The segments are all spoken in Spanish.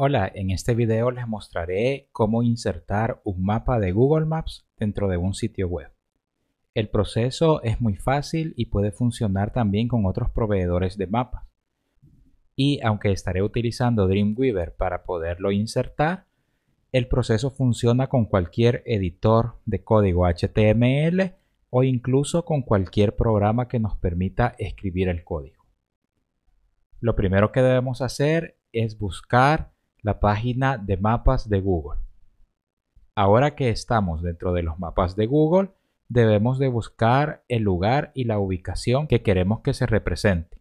Hola, en este video les mostraré cómo insertar un mapa de Google Maps dentro de un sitio web. El proceso es muy fácil y puede funcionar también con otros proveedores de mapas. Y aunque estaré utilizando Dreamweaver para poderlo insertar, el proceso funciona con cualquier editor de código HTML o incluso con cualquier programa que nos permita escribir el código. Lo primero que debemos hacer es buscar la página de mapas de Google. Ahora que estamos dentro de los mapas de Google, debemos de buscar el lugar y la ubicación que queremos que se represente.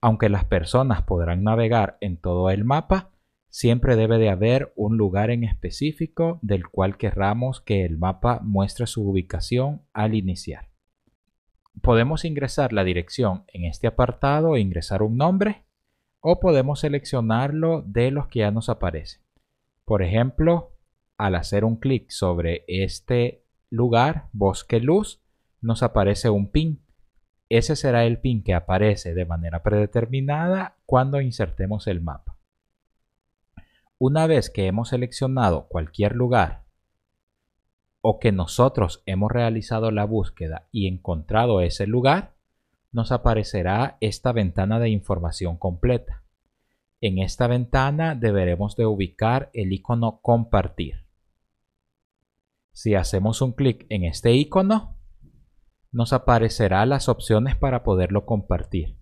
Aunque las personas podrán navegar en todo el mapa, siempre debe de haber un lugar en específico del cual querramos que el mapa muestre su ubicación al iniciar. Podemos ingresar la dirección en este apartado e ingresar un nombre o podemos seleccionarlo de los que ya nos aparecen. Por ejemplo, al hacer un clic sobre este lugar, bosque luz, nos aparece un pin. Ese será el pin que aparece de manera predeterminada cuando insertemos el mapa. Una vez que hemos seleccionado cualquier lugar o que nosotros hemos realizado la búsqueda y encontrado ese lugar, nos aparecerá esta ventana de información completa. En esta ventana deberemos de ubicar el icono compartir. Si hacemos un clic en este icono, nos aparecerá las opciones para poderlo compartir.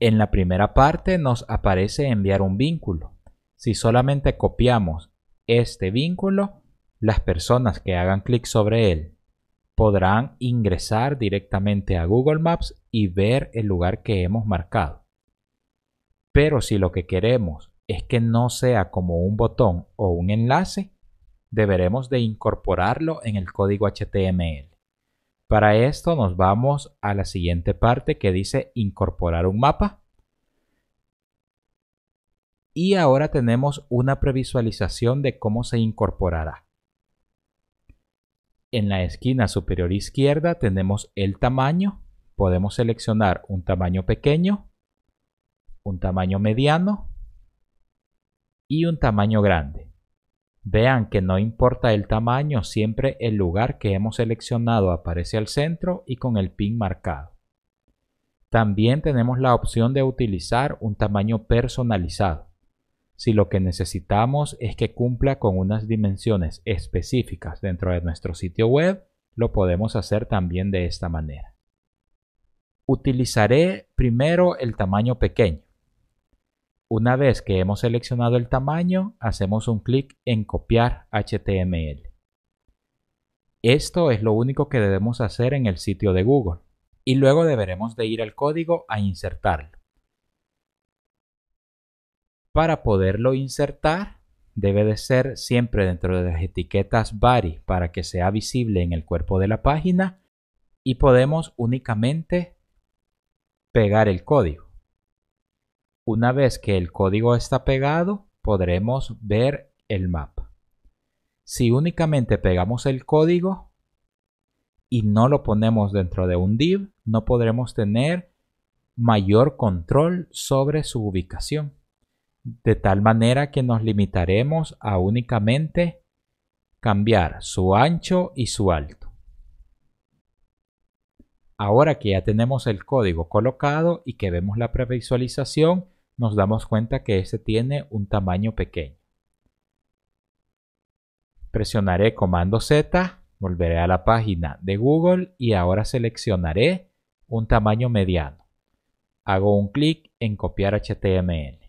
En la primera parte nos aparece enviar un vínculo. Si solamente copiamos este vínculo, las personas que hagan clic sobre él podrán ingresar directamente a Google Maps y ver el lugar que hemos marcado. Pero si lo que queremos es que no sea como un botón o un enlace, deberemos de incorporarlo en el código HTML. Para esto nos vamos a la siguiente parte que dice incorporar un mapa. Y ahora tenemos una previsualización de cómo se incorporará. En la esquina superior izquierda tenemos el tamaño. Podemos seleccionar un tamaño pequeño, un tamaño mediano y un tamaño grande. Vean que no importa el tamaño, siempre el lugar que hemos seleccionado aparece al centro y con el pin marcado. También tenemos la opción de utilizar un tamaño personalizado si lo que necesitamos es que cumpla con unas dimensiones específicas dentro de nuestro sitio web, lo podemos hacer también de esta manera. Utilizaré primero el tamaño pequeño. Una vez que hemos seleccionado el tamaño, hacemos un clic en copiar HTML. Esto es lo único que debemos hacer en el sitio de Google y luego deberemos de ir al código a insertarlo. Para poderlo insertar, debe de ser siempre dentro de las etiquetas body para que sea visible en el cuerpo de la página y podemos únicamente pegar el código. Una vez que el código está pegado, podremos ver el mapa. Si únicamente pegamos el código y no lo ponemos dentro de un div, no podremos tener mayor control sobre su ubicación de tal manera que nos limitaremos a únicamente cambiar su ancho y su alto. Ahora que ya tenemos el código colocado y que vemos la previsualización, nos damos cuenta que este tiene un tamaño pequeño. Presionaré comando Z, volveré a la página de Google y ahora seleccionaré un tamaño mediano. Hago un clic en copiar HTML.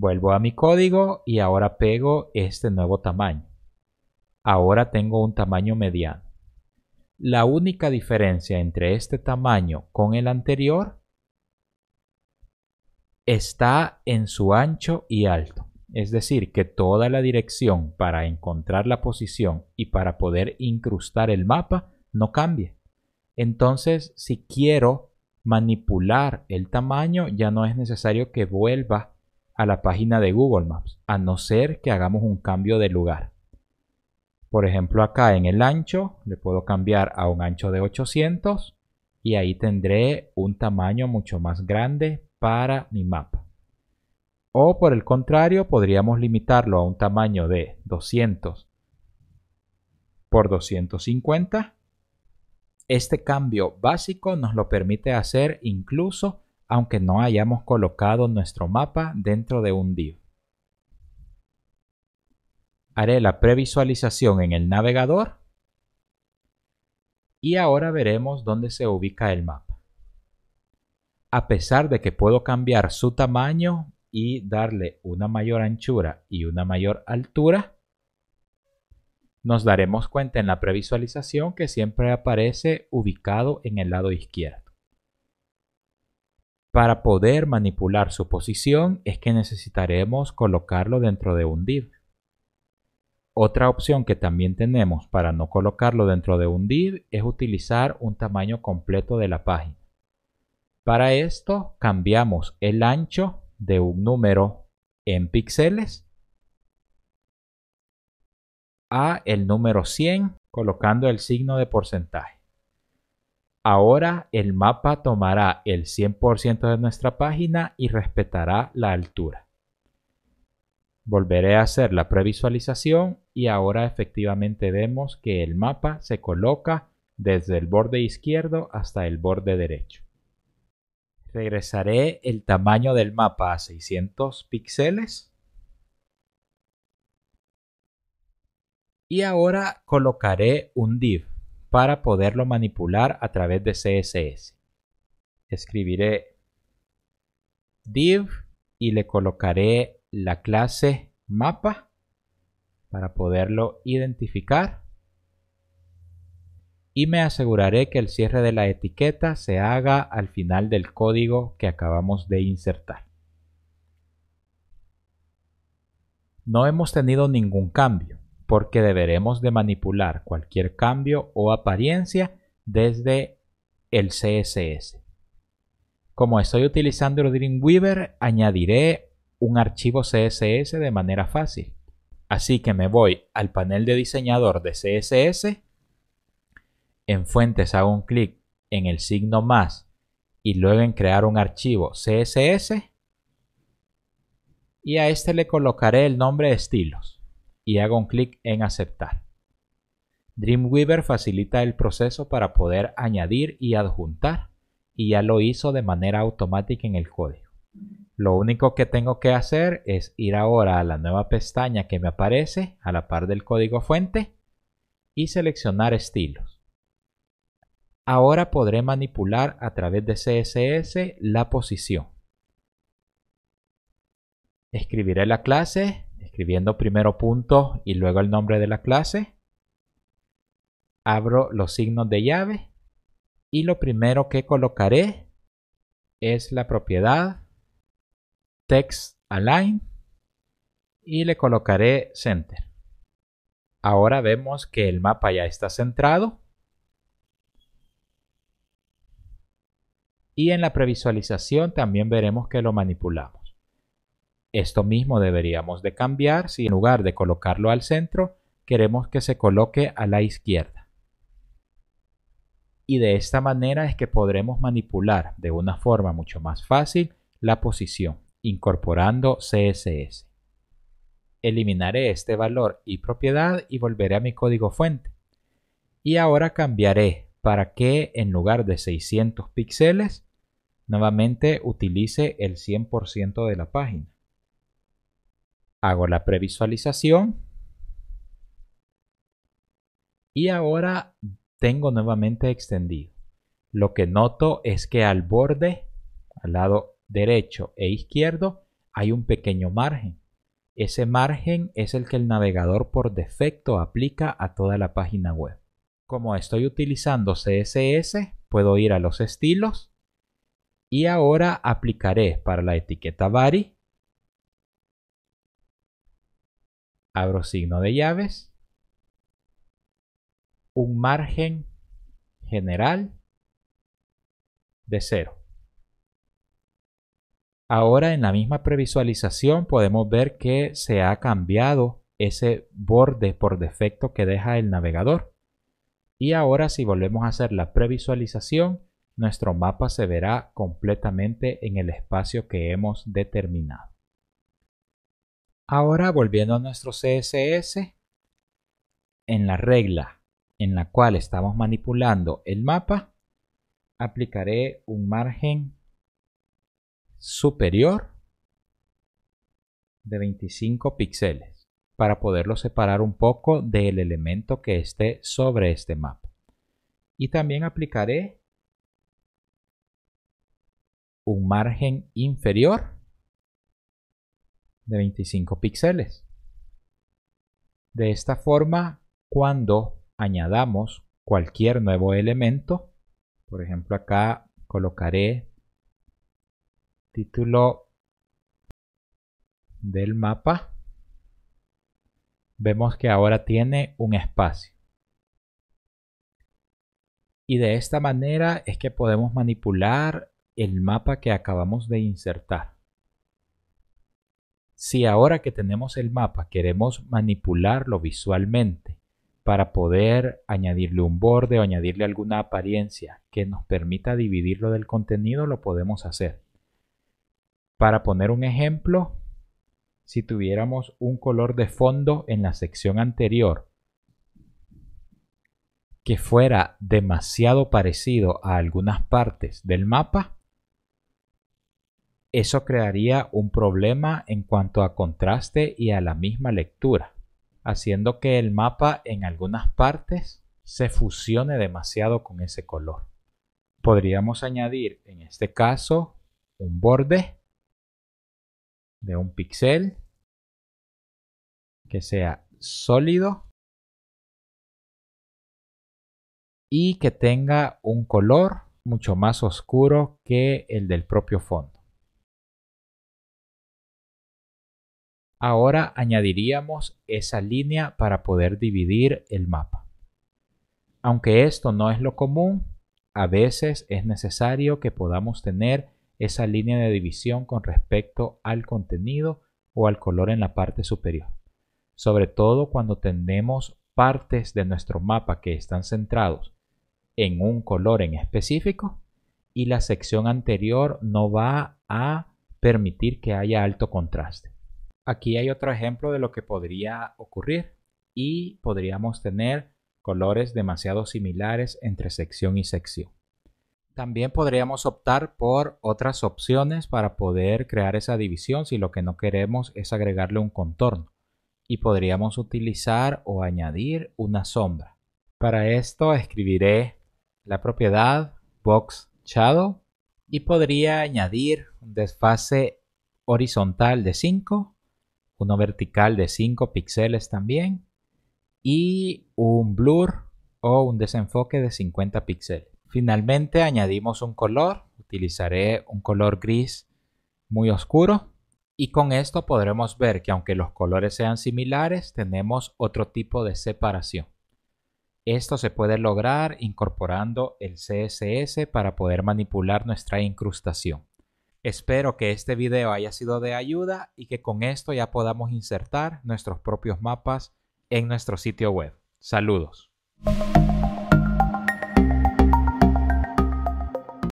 Vuelvo a mi código y ahora pego este nuevo tamaño. Ahora tengo un tamaño mediano. La única diferencia entre este tamaño con el anterior está en su ancho y alto. Es decir, que toda la dirección para encontrar la posición y para poder incrustar el mapa no cambia. Entonces, si quiero manipular el tamaño, ya no es necesario que vuelva a la página de Google Maps, a no ser que hagamos un cambio de lugar. Por ejemplo, acá en el ancho le puedo cambiar a un ancho de 800 y ahí tendré un tamaño mucho más grande para mi mapa. O por el contrario, podríamos limitarlo a un tamaño de 200 por 250. Este cambio básico nos lo permite hacer incluso aunque no hayamos colocado nuestro mapa dentro de un div. Haré la previsualización en el navegador y ahora veremos dónde se ubica el mapa. A pesar de que puedo cambiar su tamaño y darle una mayor anchura y una mayor altura, nos daremos cuenta en la previsualización que siempre aparece ubicado en el lado izquierdo. Para poder manipular su posición es que necesitaremos colocarlo dentro de un div. Otra opción que también tenemos para no colocarlo dentro de un div es utilizar un tamaño completo de la página. Para esto cambiamos el ancho de un número en píxeles a el número 100 colocando el signo de porcentaje. Ahora el mapa tomará el 100% de nuestra página y respetará la altura. Volveré a hacer la previsualización y ahora efectivamente vemos que el mapa se coloca desde el borde izquierdo hasta el borde derecho. Regresaré el tamaño del mapa a 600 píxeles. Y ahora colocaré un div para poderlo manipular a través de CSS. Escribiré div y le colocaré la clase mapa para poderlo identificar y me aseguraré que el cierre de la etiqueta se haga al final del código que acabamos de insertar. No hemos tenido ningún cambio porque deberemos de manipular cualquier cambio o apariencia desde el CSS. Como estoy utilizando el Dreamweaver, añadiré un archivo CSS de manera fácil. Así que me voy al panel de diseñador de CSS, en fuentes hago un clic en el signo más y luego en crear un archivo CSS y a este le colocaré el nombre estilos y hago un clic en aceptar. Dreamweaver facilita el proceso para poder añadir y adjuntar y ya lo hizo de manera automática en el código. Lo único que tengo que hacer es ir ahora a la nueva pestaña que me aparece a la par del código fuente y seleccionar estilos. Ahora podré manipular a través de CSS la posición. Escribiré la clase escribiendo primero punto y luego el nombre de la clase. Abro los signos de llave y lo primero que colocaré es la propiedad text-align y le colocaré center. Ahora vemos que el mapa ya está centrado. Y en la previsualización también veremos que lo manipulamos. Esto mismo deberíamos de cambiar si en lugar de colocarlo al centro, queremos que se coloque a la izquierda. Y de esta manera es que podremos manipular de una forma mucho más fácil la posición, incorporando CSS. Eliminaré este valor y propiedad y volveré a mi código fuente. Y ahora cambiaré para que en lugar de 600 píxeles, nuevamente utilice el 100% de la página hago la previsualización y ahora tengo nuevamente extendido. Lo que noto es que al borde, al lado derecho e izquierdo, hay un pequeño margen. Ese margen es el que el navegador por defecto aplica a toda la página web. Como estoy utilizando CSS, puedo ir a los estilos y ahora aplicaré para la etiqueta Vari abro signo de llaves, un margen general de cero. Ahora en la misma previsualización podemos ver que se ha cambiado ese borde por defecto que deja el navegador. Y ahora si volvemos a hacer la previsualización, nuestro mapa se verá completamente en el espacio que hemos determinado. Ahora, volviendo a nuestro CSS, en la regla en la cual estamos manipulando el mapa, aplicaré un margen superior de 25 píxeles para poderlo separar un poco del elemento que esté sobre este mapa. Y también aplicaré un margen inferior de 25 píxeles. De esta forma, cuando añadamos cualquier nuevo elemento, por ejemplo acá colocaré título del mapa, vemos que ahora tiene un espacio. Y de esta manera es que podemos manipular el mapa que acabamos de insertar si ahora que tenemos el mapa queremos manipularlo visualmente para poder añadirle un borde o añadirle alguna apariencia que nos permita dividirlo del contenido, lo podemos hacer. Para poner un ejemplo, si tuviéramos un color de fondo en la sección anterior que fuera demasiado parecido a algunas partes del mapa, eso crearía un problema en cuanto a contraste y a la misma lectura, haciendo que el mapa en algunas partes se fusione demasiado con ese color. Podríamos añadir en este caso un borde de un píxel que sea sólido y que tenga un color mucho más oscuro que el del propio fondo. Ahora añadiríamos esa línea para poder dividir el mapa. Aunque esto no es lo común, a veces es necesario que podamos tener esa línea de división con respecto al contenido o al color en la parte superior. Sobre todo cuando tenemos partes de nuestro mapa que están centrados en un color en específico y la sección anterior no va a permitir que haya alto contraste. Aquí hay otro ejemplo de lo que podría ocurrir y podríamos tener colores demasiado similares entre sección y sección. También podríamos optar por otras opciones para poder crear esa división si lo que no queremos es agregarle un contorno. Y podríamos utilizar o añadir una sombra. Para esto escribiré la propiedad box shadow y podría añadir un desfase horizontal de 5 uno vertical de 5 píxeles también y un blur o un desenfoque de 50 píxeles. Finalmente añadimos un color, utilizaré un color gris muy oscuro y con esto podremos ver que aunque los colores sean similares tenemos otro tipo de separación. Esto se puede lograr incorporando el CSS para poder manipular nuestra incrustación. Espero que este video haya sido de ayuda y que con esto ya podamos insertar nuestros propios mapas en nuestro sitio web. Saludos.